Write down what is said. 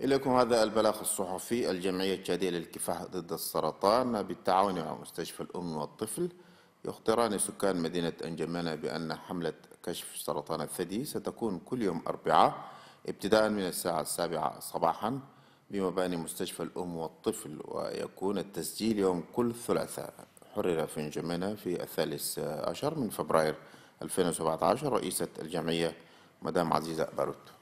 إليكم هذا البلاغ الصحفي الجمعية التشادية للكفاح ضد السرطان بالتعاون مع مستشفى الأم والطفل يخبران سكان مدينة أنجمانة بأن حملة كشف سرطان الثدي ستكون كل يوم أربعاء ابتداء من الساعة السابعة صباحا بمباني مستشفى الأم والطفل ويكون التسجيل يوم كل ثلاثاء حرر في أنجمانة في الثالث عشر من فبراير 2017 رئيسة الجمعية مدام عزيزة باروت